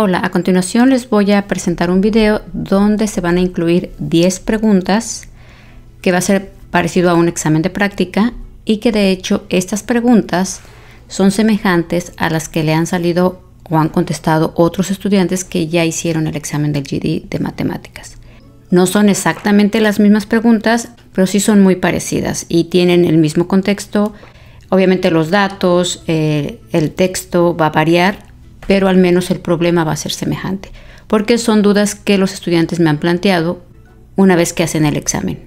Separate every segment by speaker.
Speaker 1: Hola, a continuación les voy a presentar un video donde se van a incluir 10 preguntas que va a ser parecido a un examen de práctica y que de hecho estas preguntas son semejantes a las que le han salido o han contestado otros estudiantes que ya hicieron el examen del GD de matemáticas. No son exactamente las mismas preguntas, pero sí son muy parecidas y tienen el mismo contexto. Obviamente los datos, eh, el texto va a variar, pero al menos el problema va a ser semejante, porque son dudas que los estudiantes me han planteado una vez que hacen el examen.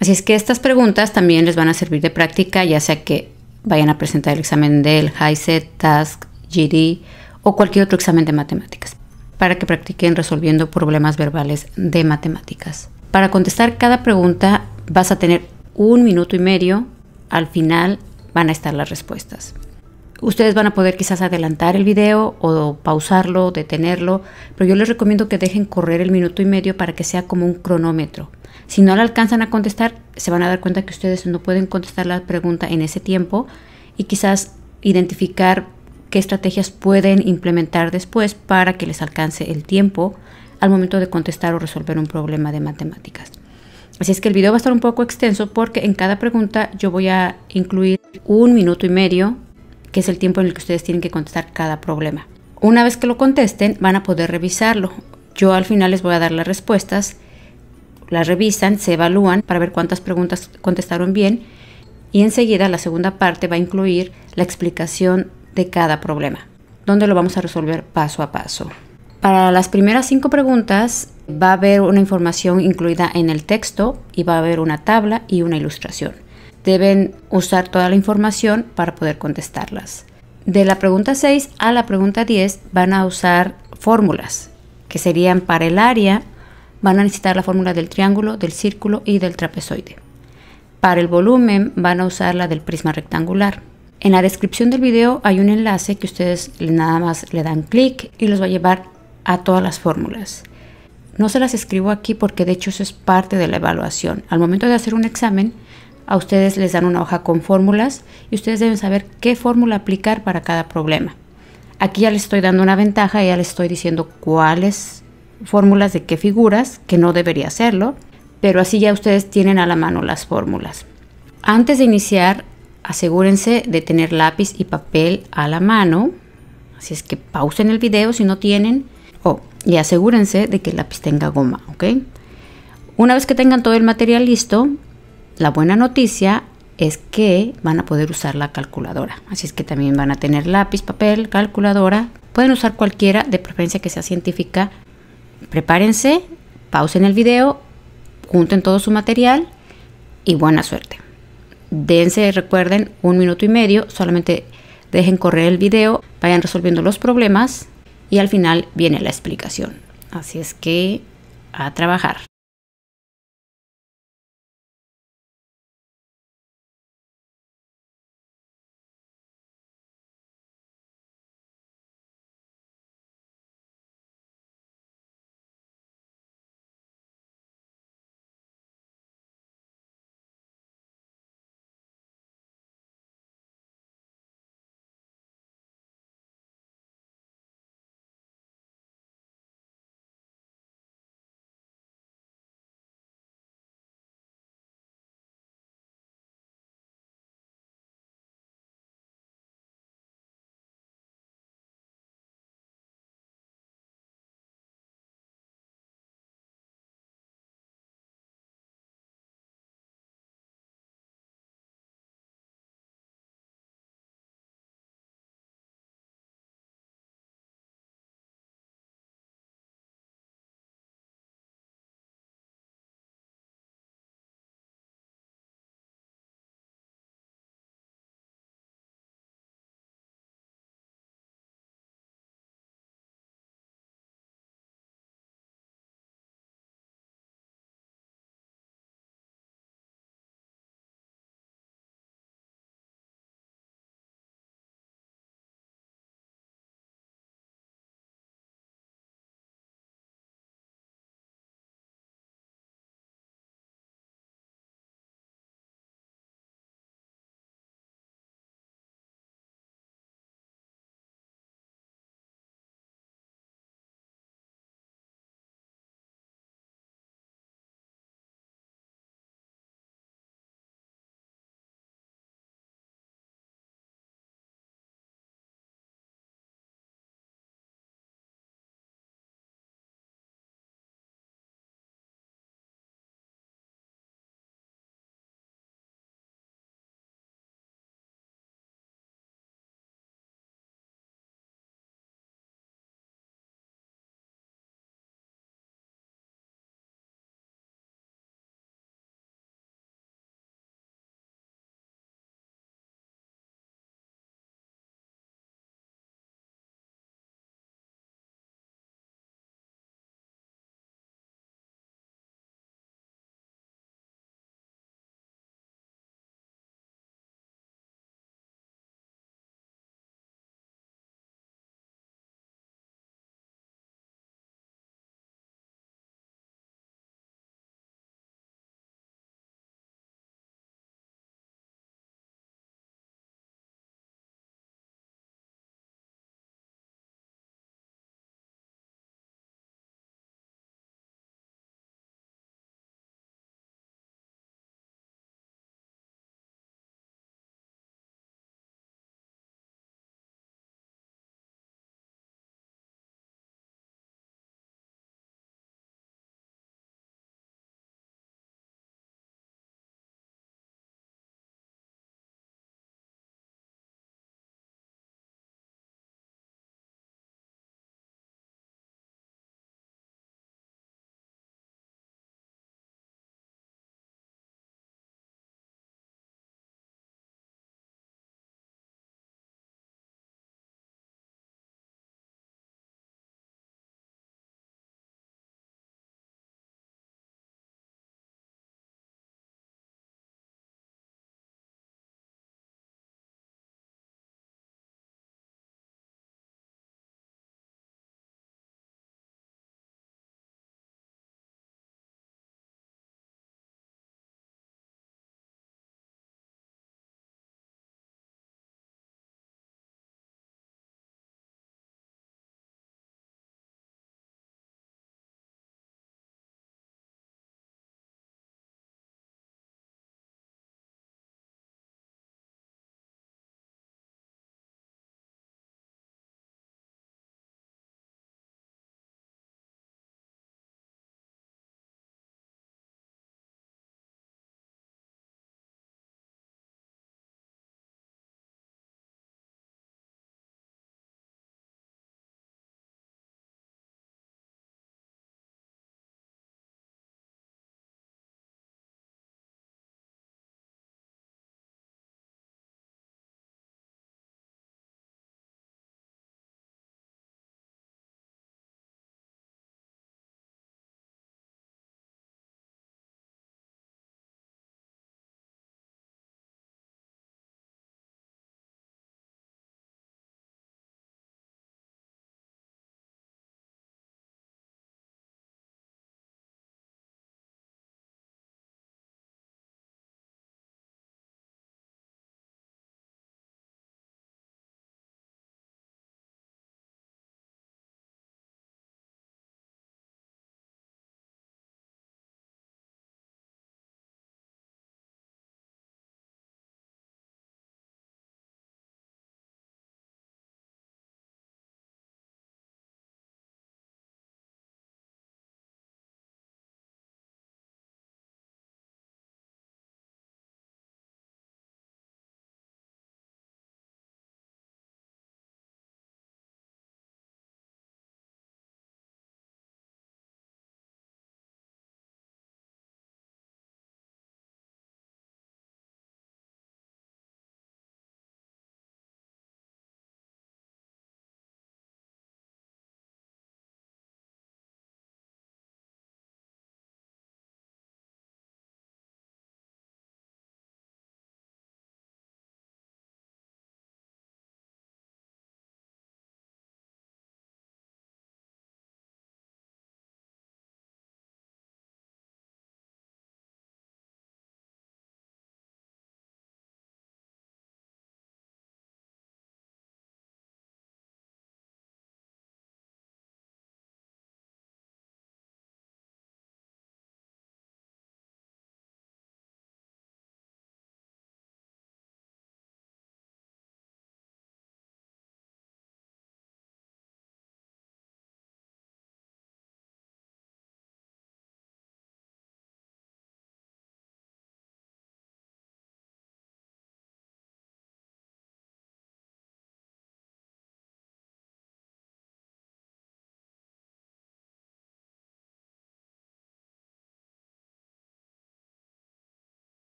Speaker 1: Así es que estas preguntas también les van a servir de práctica, ya sea que vayan a presentar el examen del HISET, Task, GD o cualquier otro examen de matemáticas, para que practiquen resolviendo problemas verbales de matemáticas. Para contestar cada pregunta vas a tener un minuto y medio, al final van a estar las respuestas. Ustedes van a poder quizás adelantar el video o pausarlo, detenerlo, pero yo les recomiendo que dejen correr el minuto y medio para que sea como un cronómetro. Si no la alcanzan a contestar, se van a dar cuenta que ustedes no pueden contestar la pregunta en ese tiempo y quizás identificar qué estrategias pueden implementar después para que les alcance el tiempo al momento de contestar o resolver un problema de matemáticas. Así es que el video va a estar un poco extenso porque en cada pregunta yo voy a incluir un minuto y medio que es el tiempo en el que ustedes tienen que contestar cada problema. Una vez que lo contesten, van a poder revisarlo. Yo al final les voy a dar las respuestas, las revisan, se evalúan para ver cuántas preguntas contestaron bien y enseguida la segunda parte va a incluir la explicación de cada problema, donde lo vamos a resolver paso a paso. Para las primeras cinco preguntas va a haber una información incluida en el texto y va a haber una tabla y una ilustración deben usar toda la información para poder contestarlas. De la pregunta 6 a la pregunta 10 van a usar fórmulas, que serían para el área, van a necesitar la fórmula del triángulo, del círculo y del trapezoide. Para el volumen van a usar la del prisma rectangular. En la descripción del video hay un enlace que ustedes nada más le dan clic y los va a llevar a todas las fórmulas. No se las escribo aquí porque de hecho eso es parte de la evaluación. Al momento de hacer un examen, a ustedes les dan una hoja con fórmulas y ustedes deben saber qué fórmula aplicar para cada problema. Aquí ya les estoy dando una ventaja, ya les estoy diciendo cuáles fórmulas de qué figuras, que no debería hacerlo, pero así ya ustedes tienen a la mano las fórmulas. Antes de iniciar, asegúrense de tener lápiz y papel a la mano, así es que pausen el video si no tienen, y asegúrense de que el lápiz tenga goma, Una vez que tengan todo el material listo, la buena noticia es que van a poder usar la calculadora. Así es que también van a tener lápiz, papel, calculadora. Pueden usar cualquiera, de preferencia que sea científica. Prepárense, pausen el video, junten todo su material y buena suerte. Dense, recuerden, un minuto y medio, solamente dejen correr el video, vayan resolviendo los problemas y al final viene la explicación. Así es que a trabajar.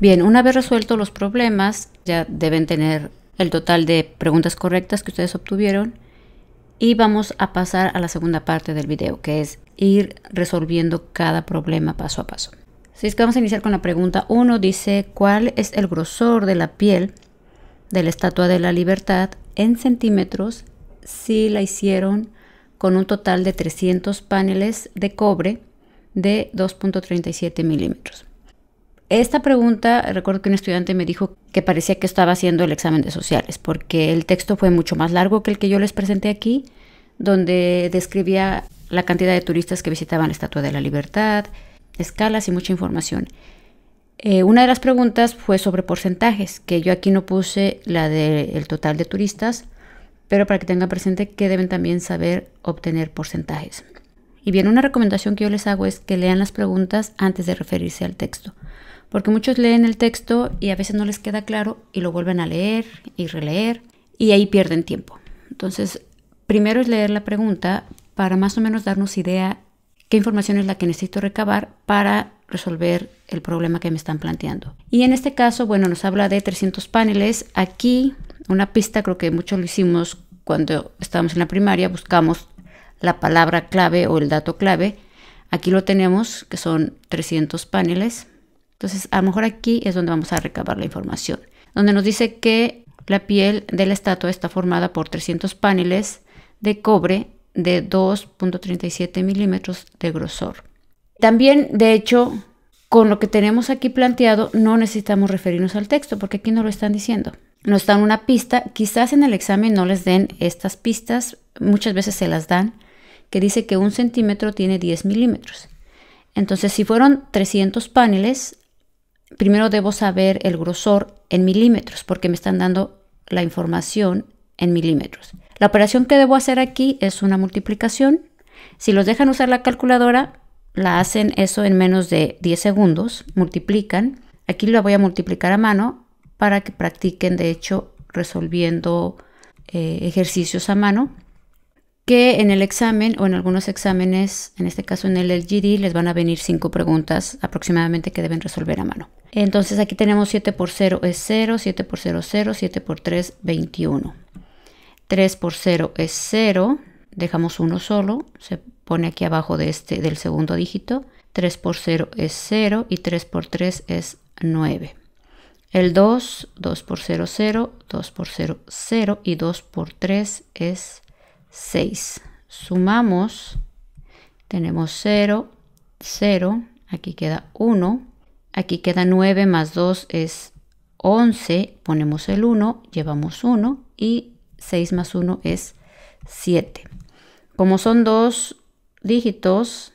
Speaker 1: Bien, una vez resueltos los problemas, ya deben tener el total de preguntas correctas que ustedes obtuvieron y vamos a pasar a la segunda parte del video, que es ir resolviendo cada problema paso a paso. Así es que vamos a iniciar con la pregunta 1. Dice, ¿cuál es el grosor de la piel de la Estatua de la Libertad en centímetros si la hicieron con un total de 300 paneles de cobre de 2.37 milímetros? Esta pregunta, recuerdo que un estudiante me dijo que parecía que estaba haciendo el examen de sociales, porque el texto fue mucho más largo que el que yo les presenté aquí, donde describía la cantidad de turistas que visitaban la Estatua de la Libertad, escalas y mucha información. Eh, una de las preguntas fue sobre porcentajes, que yo aquí no puse la del total de turistas, pero para que tengan presente que deben también saber obtener porcentajes. Y bien, una recomendación que yo les hago es que lean las preguntas antes de referirse al texto porque muchos leen el texto y a veces no les queda claro y lo vuelven a leer y releer y ahí pierden tiempo. Entonces, primero es leer la pregunta para más o menos darnos idea qué información es la que necesito recabar para resolver el problema que me están planteando. Y en este caso, bueno, nos habla de 300 paneles. Aquí, una pista, creo que muchos lo hicimos cuando estábamos en la primaria, buscamos la palabra clave o el dato clave. Aquí lo tenemos, que son 300 paneles. Entonces, a lo mejor aquí es donde vamos a recabar la información, donde nos dice que la piel de la estatua está formada por 300 paneles de cobre de 2.37 milímetros de grosor. También, de hecho, con lo que tenemos aquí planteado, no necesitamos referirnos al texto porque aquí no lo están diciendo. Nos dan una pista, quizás en el examen no les den estas pistas, muchas veces se las dan, que dice que un centímetro tiene 10 milímetros. Entonces, si fueron 300 paneles, primero debo saber el grosor en milímetros porque me están dando la información en milímetros. La operación que debo hacer aquí es una multiplicación. Si los dejan usar la calculadora, la hacen eso en menos de 10 segundos, multiplican. Aquí lo voy a multiplicar a mano para que practiquen, de hecho, resolviendo eh, ejercicios a mano que en el examen o en algunos exámenes, en este caso en el LGD, les van a venir cinco preguntas aproximadamente que deben resolver a mano. Entonces aquí tenemos 7 por 0 es 0, 7 por 0 0, 7 por 3 21. 3 por 0 es 0, dejamos uno solo, se pone aquí abajo de este, del segundo dígito. 3 por 0 es 0 y 3 por 3 es 9. El 2, 2 por 0, 0, 2 por 0, 0 y 2 por 3 es 6. Sumamos, tenemos 0, 0, aquí queda 1, aquí queda 9 más 2 es 11, ponemos el 1, llevamos 1 y 6 más 1 es 7. Como son dos dígitos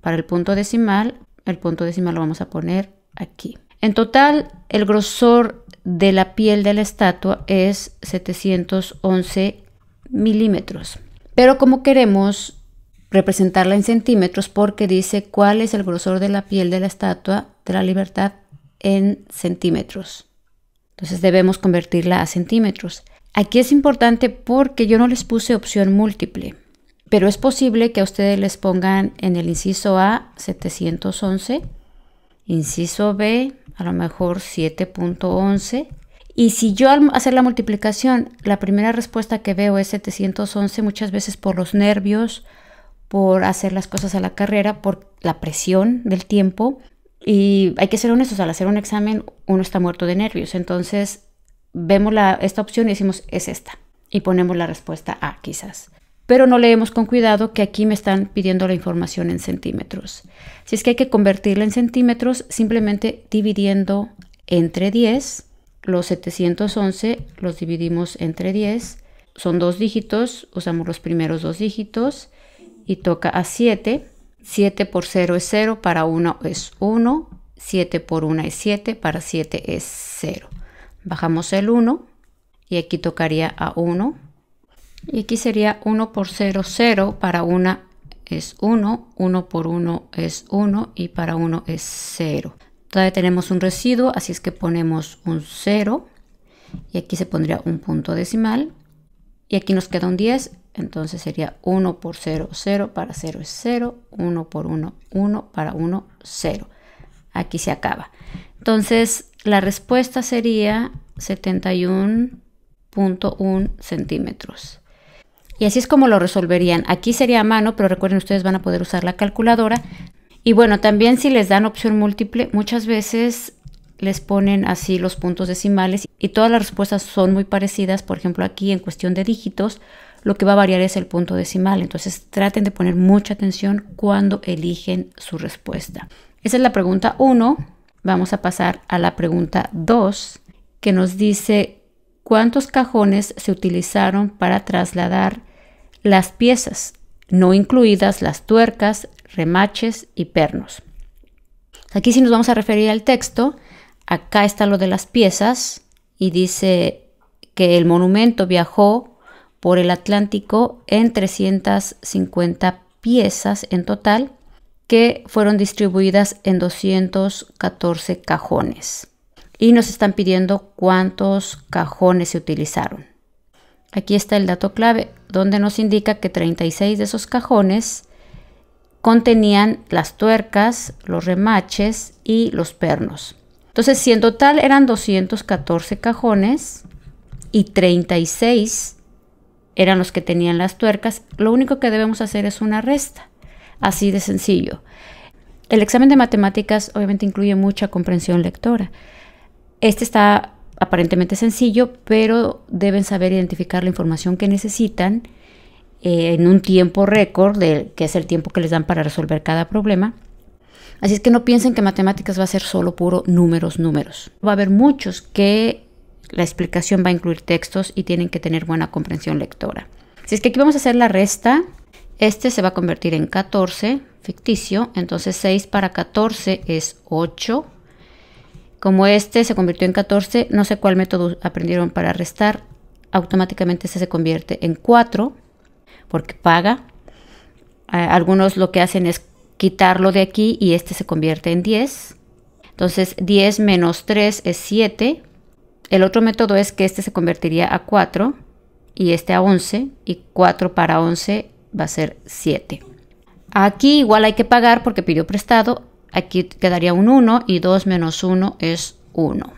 Speaker 1: para el punto decimal, el punto decimal lo vamos a poner aquí. En total, el grosor de la piel de la estatua es 711 milímetros. Pero como queremos representarla en centímetros, porque dice cuál es el grosor de la piel de la estatua de la libertad en centímetros. Entonces debemos convertirla a centímetros. Aquí es importante porque yo no les puse opción múltiple, pero es posible que a ustedes les pongan en el inciso A 711, inciso B a lo mejor 7.11 y si yo al hacer la multiplicación, la primera respuesta que veo es 711, muchas veces por los nervios, por hacer las cosas a la carrera, por la presión del tiempo. Y hay que ser honestos, al hacer un examen uno está muerto de nervios. Entonces vemos la, esta opción y decimos, es esta. Y ponemos la respuesta A quizás. Pero no leemos con cuidado que aquí me están pidiendo la información en centímetros. Si es que hay que convertirla en centímetros, simplemente dividiendo entre 10 los 711 los dividimos entre 10. Son dos dígitos, usamos los primeros dos dígitos y toca a 7. 7 por 0 es 0, para 1 es 1, 7 por 1 es 7, para 7 es 0. Bajamos el 1 y aquí tocaría a 1. Y aquí sería 1 por 0, 0, para 1 es 1, 1 por 1 es 1 y para 1 es 0. Todavía tenemos un residuo, así es que ponemos un 0 y aquí se pondría un punto decimal y aquí nos queda un 10, entonces sería 1 por 0, 0 para 0 es 0, 1 por 1, 1 para 1, 0. Aquí se acaba. Entonces la respuesta sería 71.1 centímetros. Y así es como lo resolverían. Aquí sería a mano, pero recuerden ustedes van a poder usar la calculadora. Y bueno, también si les dan opción múltiple, muchas veces les ponen así los puntos decimales y todas las respuestas son muy parecidas. Por ejemplo, aquí en cuestión de dígitos, lo que va a variar es el punto decimal. Entonces traten de poner mucha atención cuando eligen su respuesta. Esa es la pregunta 1. Vamos a pasar a la pregunta 2, que nos dice cuántos cajones se utilizaron para trasladar las piezas, no incluidas las tuercas, remaches y pernos. Aquí si nos vamos a referir al texto, acá está lo de las piezas y dice que el monumento viajó por el Atlántico en 350 piezas en total que fueron distribuidas en 214 cajones. Y nos están pidiendo cuántos cajones se utilizaron. Aquí está el dato clave, donde nos indica que 36 de esos cajones contenían las tuercas, los remaches y los pernos. Entonces, si en total eran 214 cajones y 36 eran los que tenían las tuercas, lo único que debemos hacer es una resta. Así de sencillo. El examen de matemáticas obviamente incluye mucha comprensión lectora. Este está aparentemente sencillo, pero deben saber identificar la información que necesitan eh, en un tiempo récord, de, que es el tiempo que les dan para resolver cada problema. Así es que no piensen que matemáticas va a ser solo puro números, números. Va a haber muchos que la explicación va a incluir textos y tienen que tener buena comprensión lectora. Si es que aquí vamos a hacer la resta. Este se va a convertir en 14, ficticio. Entonces 6 para 14 es 8. Como este se convirtió en 14, no sé cuál método aprendieron para restar, automáticamente este se convierte en 4 porque paga. Algunos lo que hacen es quitarlo de aquí y este se convierte en 10. Entonces 10 menos 3 es 7. El otro método es que este se convertiría a 4 y este a 11 y 4 para 11 va a ser 7. Aquí igual hay que pagar porque pidió prestado. Aquí quedaría un 1 y 2 menos 1 es 1.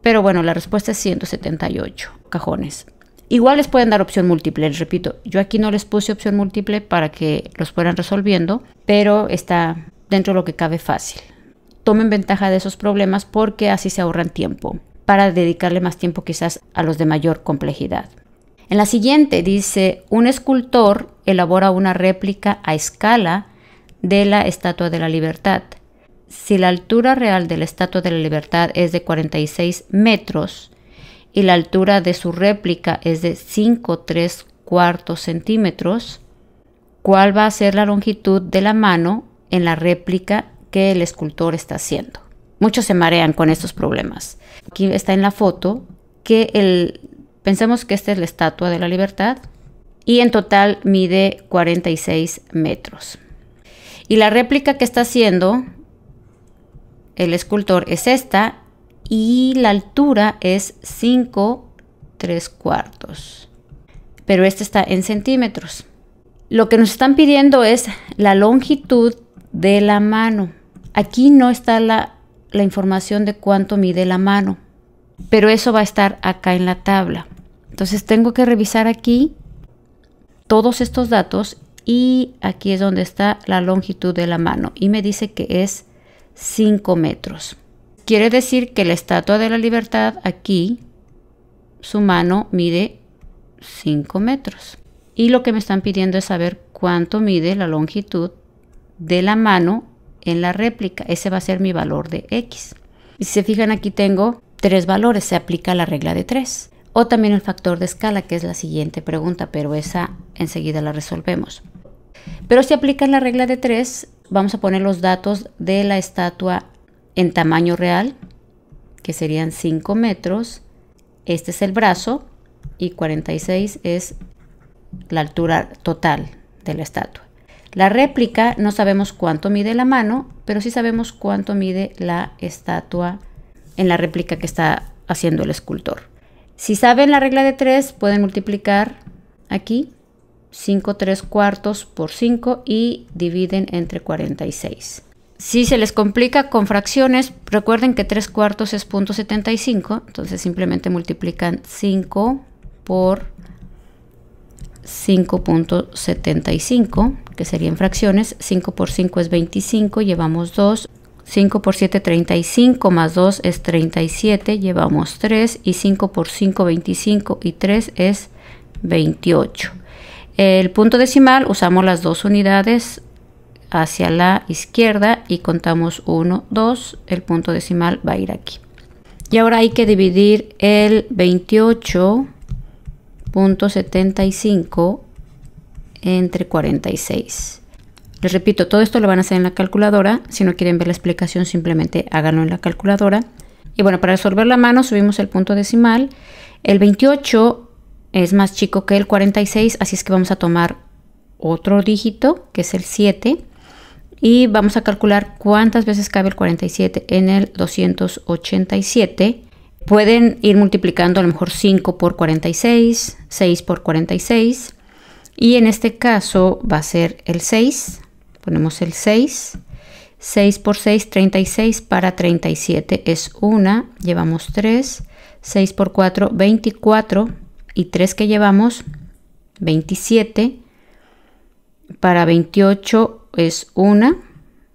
Speaker 1: Pero bueno, la respuesta es 178 cajones. Igual les pueden dar opción múltiple, les repito, yo aquí no les puse opción múltiple para que los fueran resolviendo, pero está dentro de lo que cabe fácil. Tomen ventaja de esos problemas porque así se ahorran tiempo, para dedicarle más tiempo quizás a los de mayor complejidad. En la siguiente dice, un escultor elabora una réplica a escala de la Estatua de la Libertad. Si la altura real de la Estatua de la Libertad es de 46 metros, y la altura de su réplica es de 3 cuartos centímetros, cuál va a ser la longitud de la mano en la réplica que el escultor está haciendo. Muchos se marean con estos problemas. Aquí está en la foto que el, pensemos que esta es la Estatua de la Libertad y en total mide 46 metros. Y la réplica que está haciendo el escultor es esta y la altura es 5 3 cuartos. Pero este está en centímetros. Lo que nos están pidiendo es la longitud de la mano. Aquí no está la, la información de cuánto mide la mano, pero eso va a estar acá en la tabla. Entonces tengo que revisar aquí todos estos datos y aquí es donde está la longitud de la mano y me dice que es 5 metros. Quiere decir que la Estatua de la Libertad aquí, su mano mide 5 metros. Y lo que me están pidiendo es saber cuánto mide la longitud de la mano en la réplica. Ese va a ser mi valor de X. Y si se fijan aquí tengo tres valores, se aplica la regla de 3. O también el factor de escala, que es la siguiente pregunta, pero esa enseguida la resolvemos. Pero si aplican la regla de 3, vamos a poner los datos de la estatua en tamaño real, que serían 5 metros. Este es el brazo y 46 es la altura total de la estatua. La réplica no sabemos cuánto mide la mano, pero sí sabemos cuánto mide la estatua en la réplica que está haciendo el escultor. Si saben la regla de 3, pueden multiplicar aquí 5 3 cuartos por 5 y dividen entre 46. Si se les complica con fracciones, recuerden que 3 cuartos es .75, entonces simplemente multiplican 5 por 5.75, que serían fracciones. 5 por 5 es 25, llevamos 2. 5 por 7 35 más 2 es 37, llevamos 3 y 5 por 5 25 y 3 es 28. El punto decimal usamos las dos unidades hacia la izquierda y contamos 1, 2, el punto decimal va a ir aquí. Y ahora hay que dividir el 28.75 entre 46. Les repito, todo esto lo van a hacer en la calculadora. Si no quieren ver la explicación, simplemente háganlo en la calculadora. Y bueno, para resolver la mano subimos el punto decimal. El 28 es más chico que el 46, así es que vamos a tomar otro dígito, que es el 7 y vamos a calcular cuántas veces cabe el 47 en el 287. Pueden ir multiplicando a lo mejor 5 por 46, 6 por 46 y en este caso va a ser el 6. Ponemos el 6. 6 por 6, 36 para 37 es 1. Llevamos 3. 6 por 4, 24. Y 3 que llevamos, 27. Para 28 es 1,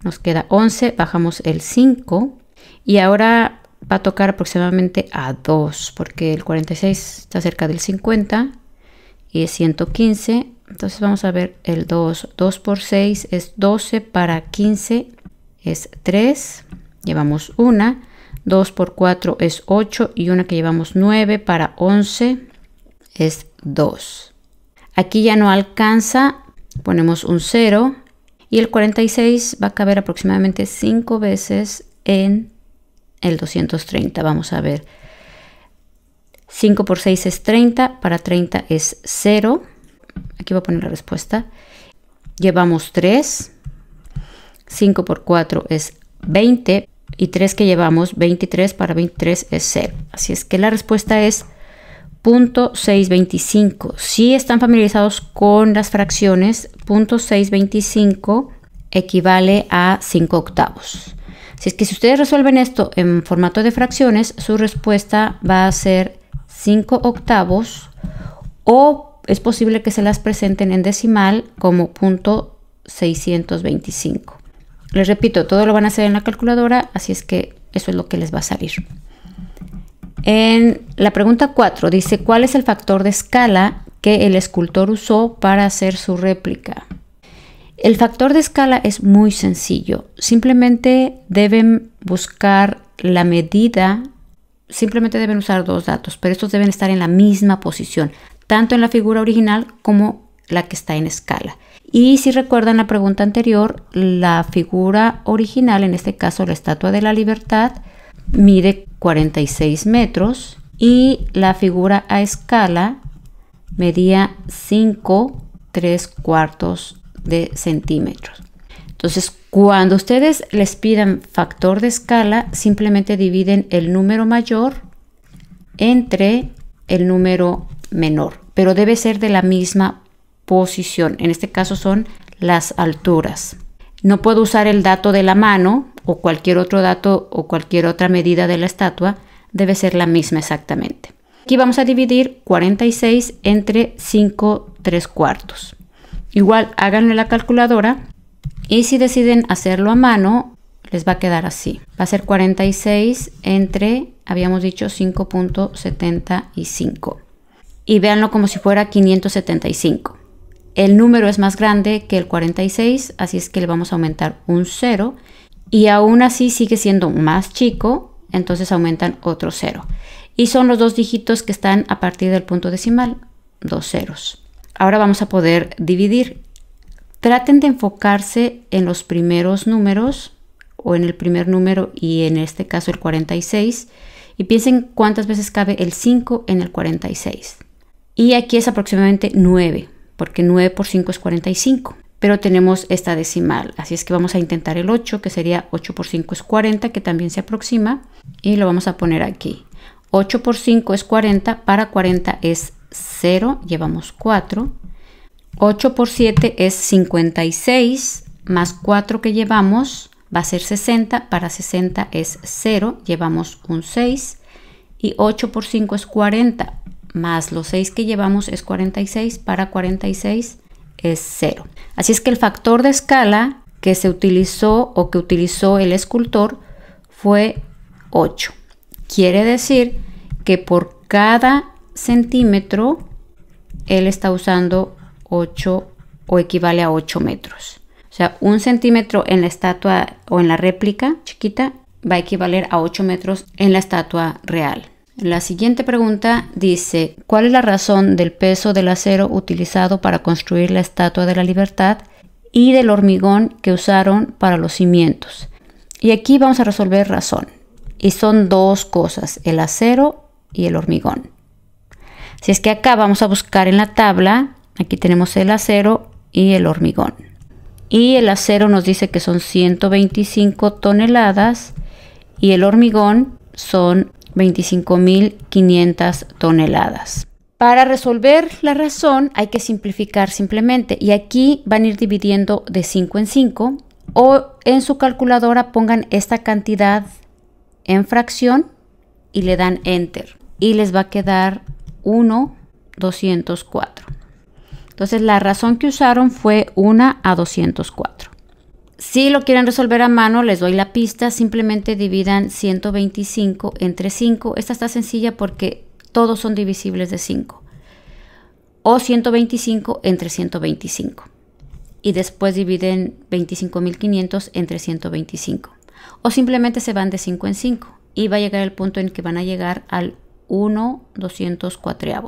Speaker 1: nos queda 11, bajamos el 5 y ahora va a tocar aproximadamente a 2 porque el 46 está cerca del 50 y es 115. Entonces vamos a ver el 2. 2 por 6 es 12 para 15 es 3. Llevamos 1. 2 por 4 es 8 y una que llevamos 9 para 11 es 2. Aquí ya no alcanza, ponemos un 0 y el 46 va a caber aproximadamente 5 veces en el 230. Vamos a ver. 5 por 6 es 30, para 30 es 0. Aquí voy a poner la respuesta. Llevamos 3. 5 por 4 es 20. Y 3 que llevamos, 23 para 23 es 0. Así es que la respuesta es 625. Si están familiarizados con las fracciones, punto 625 equivale a 5 octavos. Si es que si ustedes resuelven esto en formato de fracciones, su respuesta va a ser 5 octavos o es posible que se las presenten en decimal como punto 625. Les repito, todo lo van a hacer en la calculadora, así es que eso es lo que les va a salir. En la pregunta 4 dice, ¿cuál es el factor de escala que el escultor usó para hacer su réplica? El factor de escala es muy sencillo. Simplemente deben buscar la medida, simplemente deben usar dos datos, pero estos deben estar en la misma posición, tanto en la figura original como la que está en escala. Y si recuerdan la pregunta anterior, la figura original, en este caso la Estatua de la Libertad, mide 46 metros y la figura a escala medía 5 3 cuartos de centímetros. Entonces, cuando ustedes les pidan factor de escala, simplemente dividen el número mayor entre el número menor, pero debe ser de la misma posición. En este caso son las alturas. No puedo usar el dato de la mano o cualquier otro dato o cualquier otra medida de la estatua, debe ser la misma exactamente. Aquí vamos a dividir 46 entre 5 cuartos. Igual háganlo la calculadora y si deciden hacerlo a mano, les va a quedar así. Va a ser 46 entre, habíamos dicho, 5.75. Y véanlo como si fuera 575. El número es más grande que el 46, así es que le vamos a aumentar un 0 y aún así sigue siendo más chico, entonces aumentan otro cero. Y son los dos dígitos que están a partir del punto decimal, dos ceros. Ahora vamos a poder dividir. Traten de enfocarse en los primeros números o en el primer número y en este caso el 46 y piensen cuántas veces cabe el 5 en el 46. Y aquí es aproximadamente 9, porque 9 por 5 es 45 pero tenemos esta decimal. Así es que vamos a intentar el 8, que sería 8 por 5 es 40, que también se aproxima, y lo vamos a poner aquí. 8 por 5 es 40, para 40 es 0, llevamos 4. 8 por 7 es 56, más 4 que llevamos va a ser 60, para 60 es 0, llevamos un 6. Y 8 por 5 es 40, más los 6 que llevamos es 46, para 46 es cero. Así es que el factor de escala que se utilizó o que utilizó el escultor fue 8. Quiere decir que por cada centímetro él está usando 8 o equivale a 8 metros. O sea, un centímetro en la estatua o en la réplica chiquita va a equivaler a 8 metros en la estatua real. La siguiente pregunta dice, ¿cuál es la razón del peso del acero utilizado para construir la Estatua de la Libertad y del hormigón que usaron para los cimientos? Y aquí vamos a resolver razón. Y son dos cosas, el acero y el hormigón. Si es que acá vamos a buscar en la tabla, aquí tenemos el acero y el hormigón. Y el acero nos dice que son 125 toneladas y el hormigón son 25.500 toneladas. Para resolver la razón hay que simplificar simplemente y aquí van a ir dividiendo de 5 en 5 o en su calculadora pongan esta cantidad en fracción y le dan enter y les va a quedar 1 204. Entonces la razón que usaron fue 1 a 204. Si lo quieren resolver a mano, les doy la pista, simplemente dividan 125 entre 5. Esta está sencilla porque todos son divisibles de 5. O 125 entre 125. Y después dividen 25.500 entre 125. O simplemente se van de 5 en 5. Y va a llegar el punto en que van a llegar al 1 204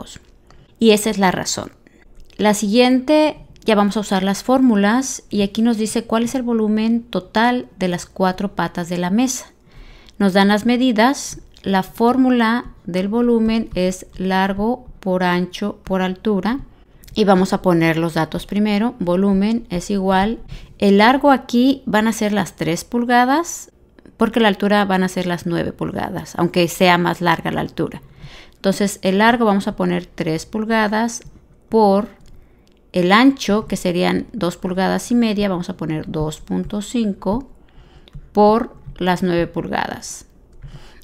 Speaker 1: Y esa es la razón. La siguiente ya vamos a usar las fórmulas y aquí nos dice cuál es el volumen total de las cuatro patas de la mesa. Nos dan las medidas. La fórmula del volumen es largo por ancho por altura. Y vamos a poner los datos primero. Volumen es igual. El largo aquí van a ser las 3 pulgadas porque la altura van a ser las 9 pulgadas, aunque sea más larga la altura. Entonces el largo vamos a poner 3 pulgadas por el ancho, que serían 2 pulgadas y media, vamos a poner 2.5 por las 9 pulgadas.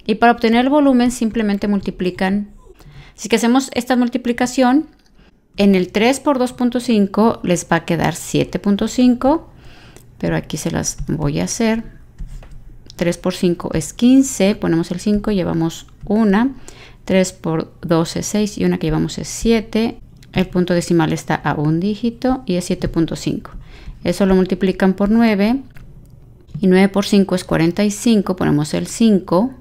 Speaker 1: Y para obtener el volumen simplemente multiplican. Si que hacemos esta multiplicación. En el 3 por 2.5 les va a quedar 7.5, pero aquí se las voy a hacer. 3 por 5 es 15, ponemos el 5, llevamos 1. 3 por 2 es 6 y una que llevamos es 7. El punto decimal está a un dígito y es 7.5. Eso lo multiplican por 9 y 9 por 5 es 45, ponemos el 5,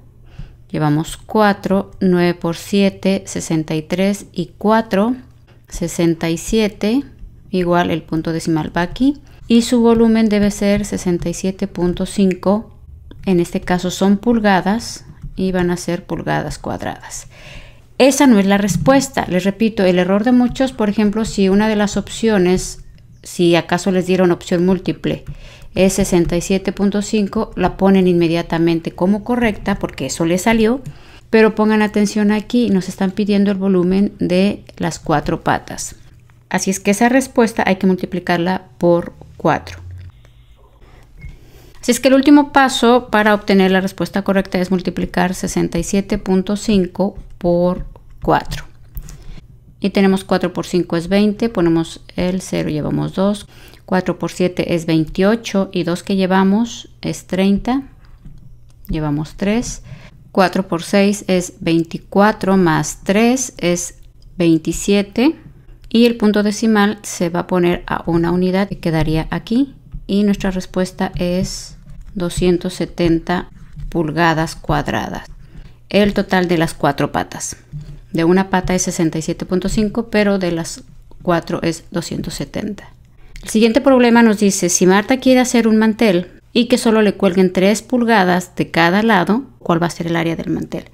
Speaker 1: llevamos 4, 9 por 7, 63 y 4, 67, igual el punto decimal va aquí y su volumen debe ser 67.5, en este caso son pulgadas y van a ser pulgadas cuadradas. Esa no es la respuesta. Les repito, el error de muchos, por ejemplo, si una de las opciones, si acaso les dieron opción múltiple, es 67.5, la ponen inmediatamente como correcta porque eso le salió. Pero pongan atención aquí, nos están pidiendo el volumen de las cuatro patas. Así es que esa respuesta hay que multiplicarla por 4. Así es que el último paso para obtener la respuesta correcta es multiplicar 67.5 4. Y tenemos 4 por 5 es 20, ponemos el 0, llevamos 2. 4 por 7 es 28 y 2 que llevamos es 30, llevamos 3. 4 por 6 es 24 más 3 es 27 y el punto decimal se va a poner a una unidad que quedaría aquí y nuestra respuesta es 270 pulgadas cuadradas el total de las cuatro patas. De una pata es 67.5, pero de las cuatro es 270. El siguiente problema nos dice, si Marta quiere hacer un mantel y que solo le cuelguen 3 pulgadas de cada lado, ¿cuál va a ser el área del mantel?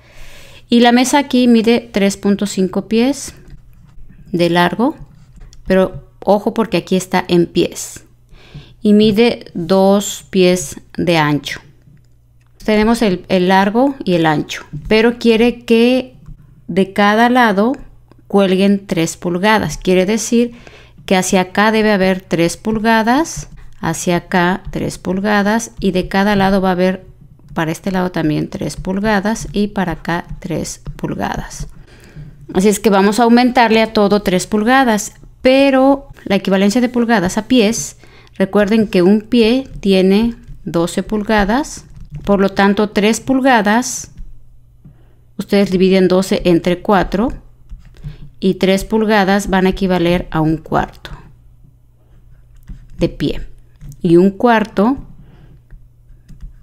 Speaker 1: Y la mesa aquí mide 3.5 pies de largo, pero ojo porque aquí está en pies. Y mide 2 pies de ancho tenemos el, largo y el ancho, pero quiere que de cada lado cuelguen 3 pulgadas. Quiere decir que hacia acá debe haber 3 pulgadas, hacia acá 3 pulgadas y de cada lado va a haber para este lado también 3 pulgadas y para acá 3 pulgadas. Así es que vamos a aumentarle a todo 3 pulgadas, pero la equivalencia de pulgadas a pies, recuerden que un pie tiene 12 pulgadas, por lo tanto, 3 pulgadas, ustedes dividen 12 entre 4 y 3 pulgadas van a equivaler a un cuarto de pie. Y un cuarto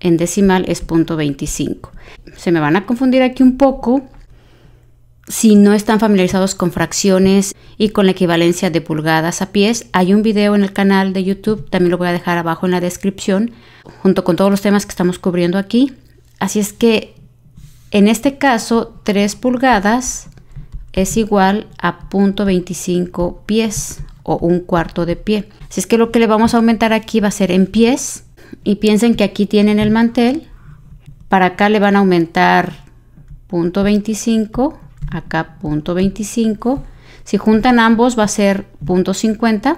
Speaker 1: en decimal es 0.25. Se me van a confundir aquí un poco si no están familiarizados con fracciones y con la equivalencia de pulgadas a pies, hay un video en el canal de YouTube, también lo voy a dejar abajo en la descripción, junto con todos los temas que estamos cubriendo aquí. Así es que en este caso, 3 pulgadas es igual a 0.25 pies o un cuarto de pie. Así es que lo que le vamos a aumentar aquí va a ser en pies y piensen que aquí tienen el mantel. Para acá le van a aumentar 0.25 acá punto 25. Si juntan ambos va a ser punto 50,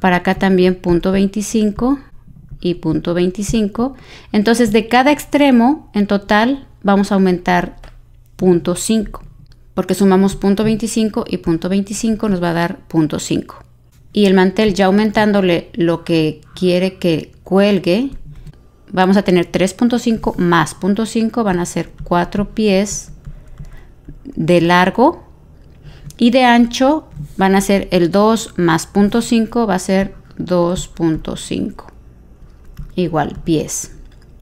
Speaker 1: para acá también punto 25 y punto 25. Entonces de cada extremo en total vamos a aumentar punto 5, porque sumamos punto 25 y punto 25 nos va a dar punto 5. Y el mantel ya aumentándole lo que quiere que cuelgue, vamos a tener 3.5 más 5 van a ser 4 pies de largo y de ancho van a ser el 2 más 0.5 va a ser 2.5 igual pies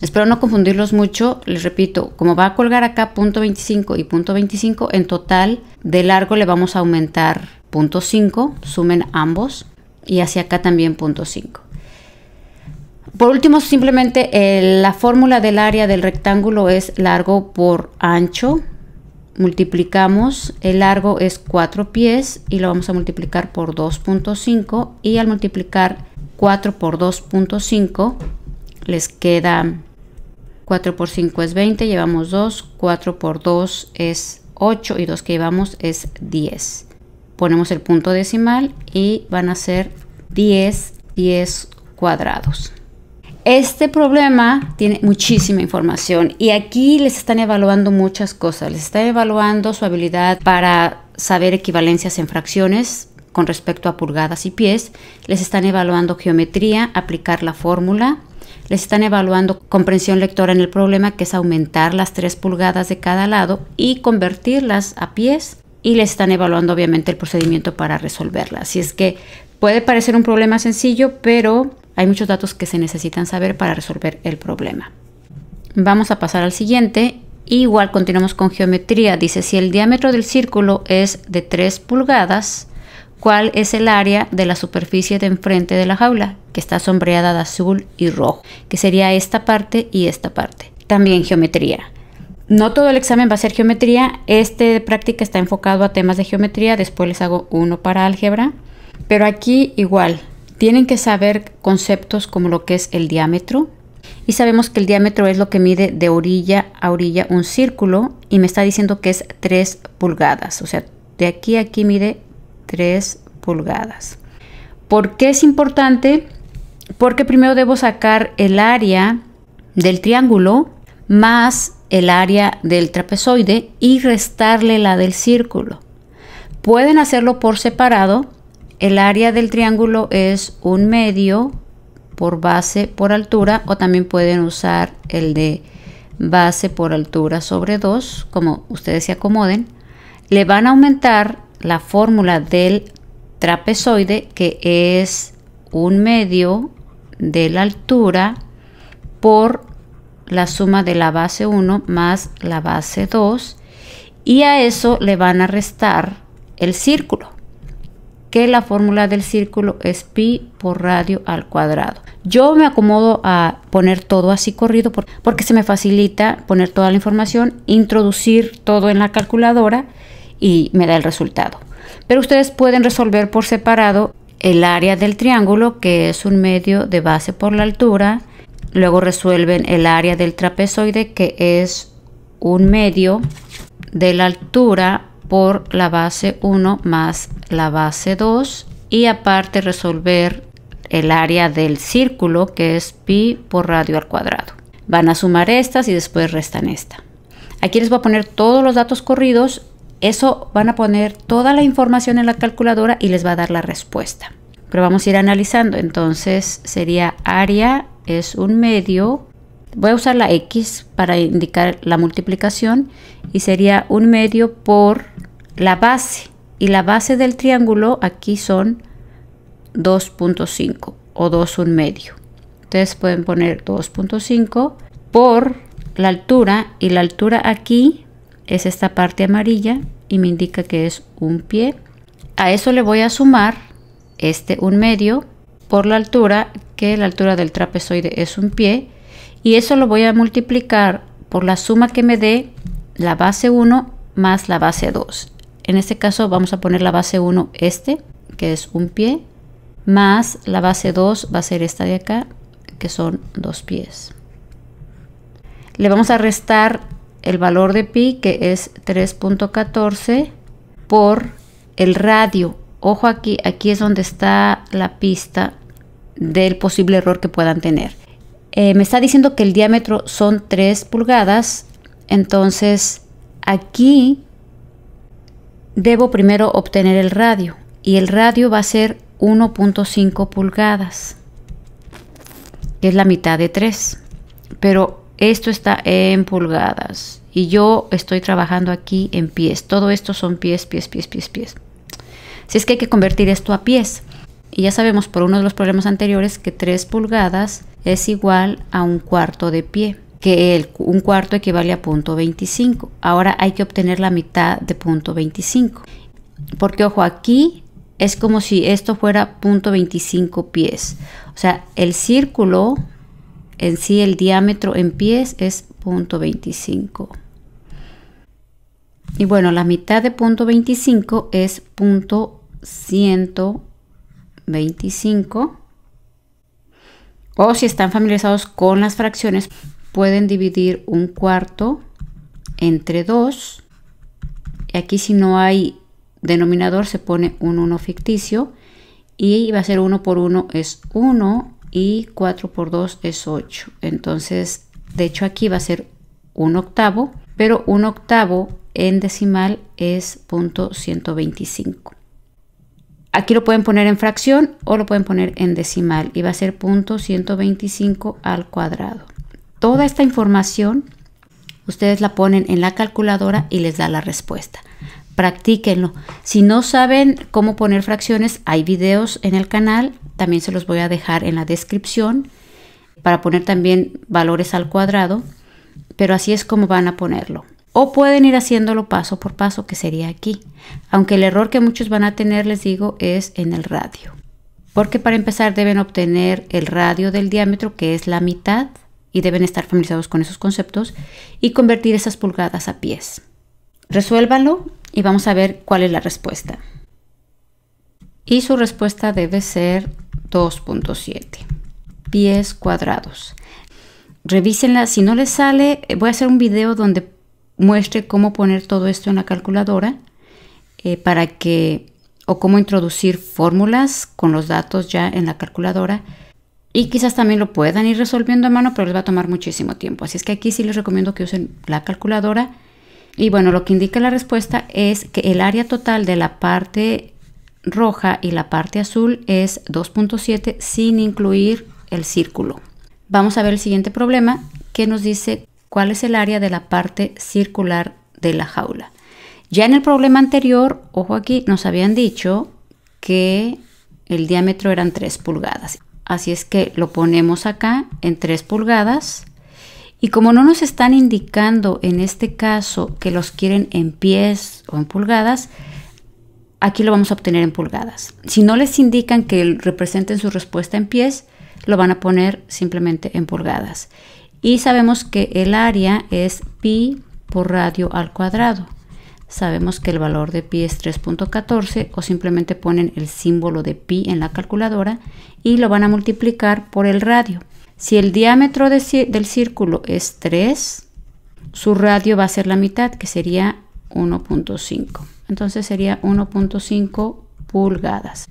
Speaker 1: espero no confundirlos mucho les repito como va a colgar acá .25 y .25 en total de largo le vamos a aumentar .5 sumen ambos y hacia acá también .5 por último, simplemente eh, la fórmula del área del rectángulo es largo por ancho multiplicamos, el largo es 4 pies y lo vamos a multiplicar por 2.5 y al multiplicar 4 por 2.5 les queda 4 por 5 es 20, llevamos 2, 4 por 2 es 8 y 2 que llevamos es 10. Ponemos el punto decimal y van a ser 10, 10 cuadrados. Este problema tiene muchísima información y aquí les están evaluando muchas cosas. Les están evaluando su habilidad para saber equivalencias en fracciones con respecto a pulgadas y pies. Les están evaluando geometría, aplicar la fórmula. Les están evaluando comprensión lectora en el problema, que es aumentar las tres pulgadas de cada lado y convertirlas a pies. Y les están evaluando obviamente el procedimiento para resolverla. Así es que puede parecer un problema sencillo, pero hay muchos datos que se necesitan saber para resolver el problema. Vamos a pasar al siguiente. Igual continuamos con geometría. Dice, si el diámetro del círculo es de 3 pulgadas, ¿cuál es el área de la superficie de enfrente de la jaula? Que está sombreada de azul y rojo, que sería esta parte y esta parte. También geometría. No todo el examen va a ser geometría. Este de práctica está enfocado a temas de geometría. Después les hago uno para álgebra. Pero aquí igual, tienen que saber conceptos como lo que es el diámetro. Y sabemos que el diámetro es lo que mide de orilla a orilla un círculo y me está diciendo que es 3 pulgadas. O sea, de aquí a aquí mide 3 pulgadas. ¿Por qué es importante? Porque primero debo sacar el área del triángulo más el área del trapezoide y restarle la del círculo. Pueden hacerlo por separado, el área del triángulo es un medio por base por altura o también pueden usar el de base por altura sobre 2, como ustedes se acomoden. Le van a aumentar la fórmula del trapezoide que es un medio de la altura por la suma de la base 1 más la base 2 y a eso le van a restar el círculo que la fórmula del círculo es pi por radio al cuadrado. Yo me acomodo a poner todo así corrido porque se me facilita poner toda la información, introducir todo en la calculadora y me da el resultado. Pero ustedes pueden resolver por separado el área del triángulo, que es un medio de base por la altura. Luego resuelven el área del trapezoide, que es un medio de la altura por la base 1 más la base 2 y aparte resolver el área del círculo que es pi por radio al cuadrado. Van a sumar estas y después restan esta. Aquí les voy a poner todos los datos corridos. Eso van a poner toda la información en la calculadora y les va a dar la respuesta. Pero vamos a ir analizando. Entonces sería área es un medio Voy a usar la X para indicar la multiplicación y sería un medio por la base. Y la base del triángulo aquí son 2.5 o 2 un medio. Entonces pueden poner 2.5 por la altura y la altura aquí es esta parte amarilla y me indica que es un pie. A eso le voy a sumar este un medio por la altura que la altura del trapezoide es un pie y eso lo voy a multiplicar por la suma que me dé la base 1 más la base 2. En este caso vamos a poner la base 1 este, que es un pie, más la base 2 va a ser esta de acá, que son dos pies. Le vamos a restar el valor de pi, que es 3.14, por el radio. Ojo aquí, aquí es donde está la pista del posible error que puedan tener. Eh, me está diciendo que el diámetro son 3 pulgadas, entonces aquí debo primero obtener el radio y el radio va a ser 1.5 pulgadas, que es la mitad de 3, pero esto está en pulgadas y yo estoy trabajando aquí en pies, todo esto son pies, pies, pies, pies, pies. Si es que hay que convertir esto a pies. Y ya sabemos por uno de los problemas anteriores que 3 pulgadas es igual a un cuarto de pie, que el, un cuarto equivale a punto 25. Ahora hay que obtener la mitad de punto 25, Porque ojo, aquí es como si esto fuera punto 25 pies. O sea, el círculo en sí, el diámetro en pies es punto 25, Y bueno, la mitad de punto 25 es 0.125. 25. O si están familiarizados con las fracciones, pueden dividir un cuarto entre 2. Aquí si no hay denominador se pone un 1 ficticio y va a ser 1 por 1 es 1 y 4 por 2 es 8. Entonces, de hecho aquí va a ser un octavo, pero un octavo en decimal es punto .125. Aquí lo pueden poner en fracción o lo pueden poner en decimal y va a ser punto 125 al cuadrado. Toda esta información ustedes la ponen en la calculadora y les da la respuesta. Practíquenlo. Si no saben cómo poner fracciones, hay videos en el canal, también se los voy a dejar en la descripción para poner también valores al cuadrado, pero así es como van a ponerlo o pueden ir haciéndolo paso por paso, que sería aquí. Aunque el error que muchos van a tener, les digo, es en el radio. Porque para empezar deben obtener el radio del diámetro, que es la mitad, y deben estar familiarizados con esos conceptos, y convertir esas pulgadas a pies. Resuélvanlo y vamos a ver cuál es la respuesta. Y su respuesta debe ser 2.7 pies cuadrados. Revísenla, si no les sale, eh, voy a hacer un video donde muestre cómo poner todo esto en la calculadora eh, para que o cómo introducir fórmulas con los datos ya en la calculadora y quizás también lo puedan ir resolviendo a mano pero les va a tomar muchísimo tiempo así es que aquí sí les recomiendo que usen la calculadora y bueno lo que indica la respuesta es que el área total de la parte roja y la parte azul es 2.7 sin incluir el círculo vamos a ver el siguiente problema que nos dice cuál es el área de la parte circular de la jaula. Ya en el problema anterior, ojo aquí, nos habían dicho que el diámetro eran 3 pulgadas. Así es que lo ponemos acá en 3 pulgadas. Y como no nos están indicando en este caso que los quieren en pies o en pulgadas, aquí lo vamos a obtener en pulgadas. Si no les indican que representen su respuesta en pies, lo van a poner simplemente en pulgadas y sabemos que el área es pi por radio al cuadrado. Sabemos que el valor de pi es 3.14 o simplemente ponen el símbolo de pi en la calculadora y lo van a multiplicar por el radio. Si el diámetro del círculo es 3, su radio va a ser la mitad, que sería 1.5. Entonces sería 1.5 pulgadas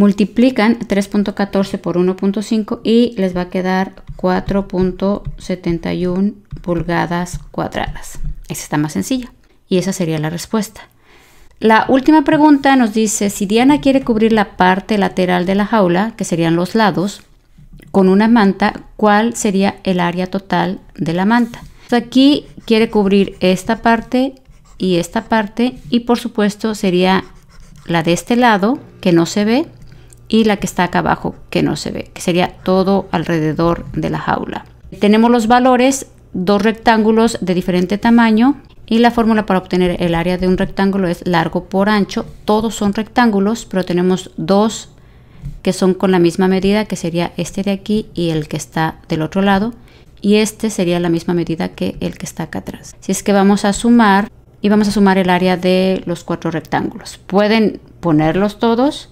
Speaker 1: multiplican 3.14 por 1.5 y les va a quedar 4.71 pulgadas cuadradas. Esa está más sencilla y esa sería la respuesta. La última pregunta nos dice si Diana quiere cubrir la parte lateral de la jaula, que serían los lados, con una manta, ¿cuál sería el área total de la manta? Pues aquí quiere cubrir esta parte y esta parte y por supuesto sería la de este lado que no se ve y la que está acá abajo que no se ve, que sería todo alrededor de la jaula. Tenemos los valores, dos rectángulos de diferente tamaño y la fórmula para obtener el área de un rectángulo es largo por ancho. Todos son rectángulos, pero tenemos dos que son con la misma medida, que sería este de aquí y el que está del otro lado. Y este sería la misma medida que el que está acá atrás. Si es que vamos a sumar y vamos a sumar el área de los cuatro rectángulos. Pueden ponerlos todos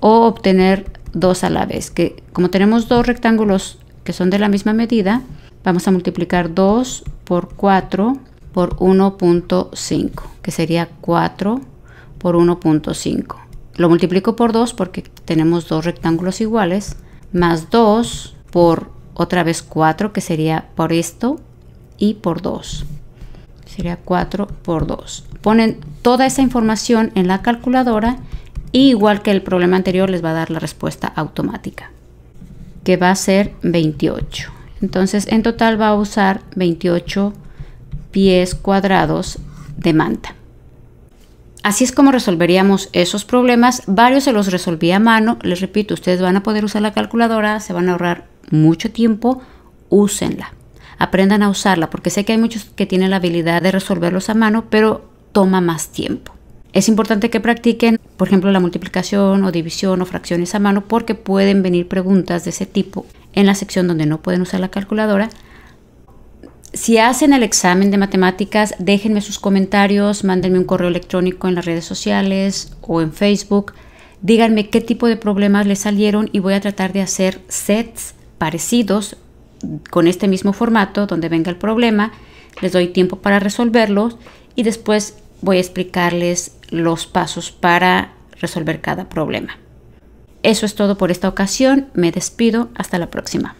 Speaker 1: o obtener dos a la vez, que como tenemos dos rectángulos que son de la misma medida, vamos a multiplicar 2 por 4 por 1.5, que sería 4 por 1.5. Lo multiplico por 2 porque tenemos dos rectángulos iguales, más 2 por otra vez 4, que sería por esto, y por 2. Sería 4 por 2. Ponen toda esa información en la calculadora igual que el problema anterior, les va a dar la respuesta automática, que va a ser 28. Entonces, en total va a usar 28 pies cuadrados de manta. Así es como resolveríamos esos problemas. Varios se los resolví a mano. Les repito, ustedes van a poder usar la calculadora, se van a ahorrar mucho tiempo. Úsenla. Aprendan a usarla porque sé que hay muchos que tienen la habilidad de resolverlos a mano, pero toma más tiempo. Es importante que practiquen, por ejemplo, la multiplicación o división o fracciones a mano porque pueden venir preguntas de ese tipo en la sección donde no pueden usar la calculadora. Si hacen el examen de matemáticas, déjenme sus comentarios, mándenme un correo electrónico en las redes sociales o en Facebook. Díganme qué tipo de problemas les salieron y voy a tratar de hacer sets parecidos con este mismo formato donde venga el problema. Les doy tiempo para resolverlos y después voy a explicarles los pasos para resolver cada problema. Eso es todo por esta ocasión, me despido, hasta la próxima.